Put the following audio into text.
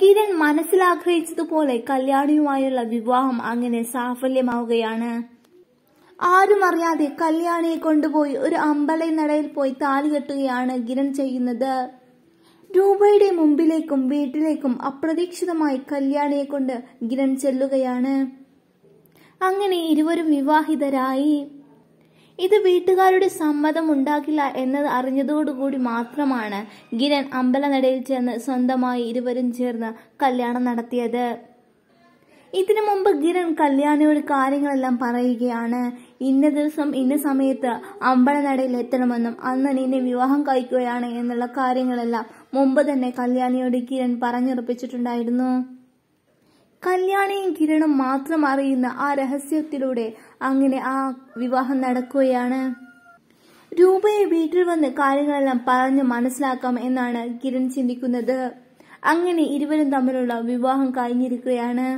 കിരൺ മനസ്സിലാഗ്രഹിച്ചതുപോലെ കല്യാണിയുമായുള്ള വിവാഹം അങ്ങനെ സാഫല്യമാവുകയാണ് ആരും അറിയാതെ കല്യാണിയെ കൊണ്ടുപോയി ഒരു അമ്പല നടയിൽ പോയി താലി കെട്ടുകയാണ് കിരൺ ചെയ്യുന്നത് രൂപയുടെ മുമ്പിലേക്കും വീട്ടിലേക്കും അപ്രതീക്ഷിതമായി കല്യാണിയെ കൊണ്ട് കിരൺ ചെല്ലുകയാണ് അങ്ങനെ ഇരുവരും വിവാഹിതരായി ഇത് വീട്ടുകാരുടെ സമ്മതം ഉണ്ടാക്കില്ല എന്നത് അറിഞ്ഞതോടുകൂടി മാത്രമാണ് ഗിരൻ അമ്പലനടയിൽ ചെന്ന് സ്വന്തമായി ഇരുവരും ചേർന്ന് കല്യാണം നടത്തിയത് ഇതിനു മുമ്പ് ഗിരൻ കല്യാണിയോട് കാര്യങ്ങളെല്ലാം പറയുകയാണ് ഇന്ന ദിവസം ഇന്ന സമയത്ത് അമ്പലനടയിൽ എത്തണമെന്നും അന്ന് നിന്നെ വിവാഹം കഴിക്കുകയാണ് എന്നുള്ള കാര്യങ്ങളെല്ലാം മുമ്പ് തന്നെ കല്യാണിയോട് കിരൺ പറഞ്ഞുറപ്പിച്ചിട്ടുണ്ടായിരുന്നു കല്യാണയും കിരണും മാത്രം അറിയുന്ന ആ രഹസ്യത്തിലൂടെ അങ്ങനെ ആ വിവാഹം നടക്കുകയാണ് രൂപയെ വീട്ടിൽ വന്ന് കാര്യങ്ങളെല്ലാം പറഞ്ഞ് മനസ്സിലാക്കാം എന്നാണ് കിരൺ ചിന്തിക്കുന്നത് അങ്ങനെ ഇരുവരും തമ്മിലുള്ള വിവാഹം കഴിഞ്ഞിരിക്കുകയാണ്